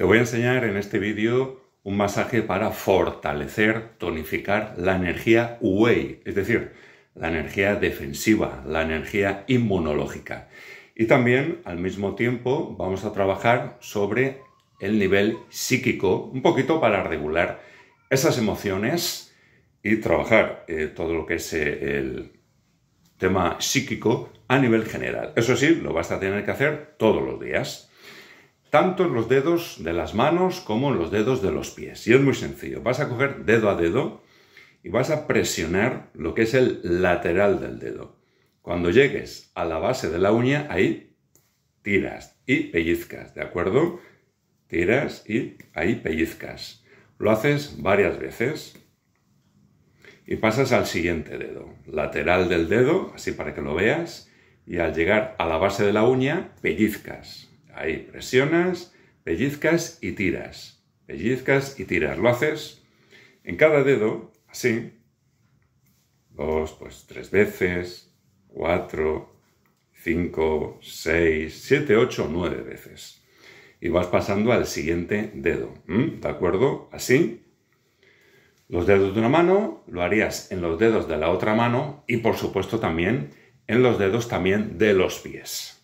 Te voy a enseñar en este vídeo un masaje para fortalecer, tonificar la energía Wei, es decir, la energía defensiva, la energía inmunológica. Y también, al mismo tiempo, vamos a trabajar sobre el nivel psíquico, un poquito para regular esas emociones y trabajar eh, todo lo que es eh, el tema psíquico a nivel general. Eso sí, lo vas a tener que hacer todos los días tanto en los dedos de las manos como en los dedos de los pies. Y es muy sencillo. Vas a coger dedo a dedo y vas a presionar lo que es el lateral del dedo. Cuando llegues a la base de la uña, ahí tiras y pellizcas, ¿de acuerdo? Tiras y ahí pellizcas. Lo haces varias veces y pasas al siguiente dedo, lateral del dedo, así para que lo veas, y al llegar a la base de la uña, pellizcas. Ahí presionas, pellizcas y tiras. Pellizcas y tiras. Lo haces en cada dedo, así. Dos, pues tres veces, cuatro, cinco, seis, siete, ocho, nueve veces. Y vas pasando al siguiente dedo. ¿Mm? ¿De acuerdo? Así. Los dedos de una mano lo harías en los dedos de la otra mano y por supuesto también en los dedos también de los pies.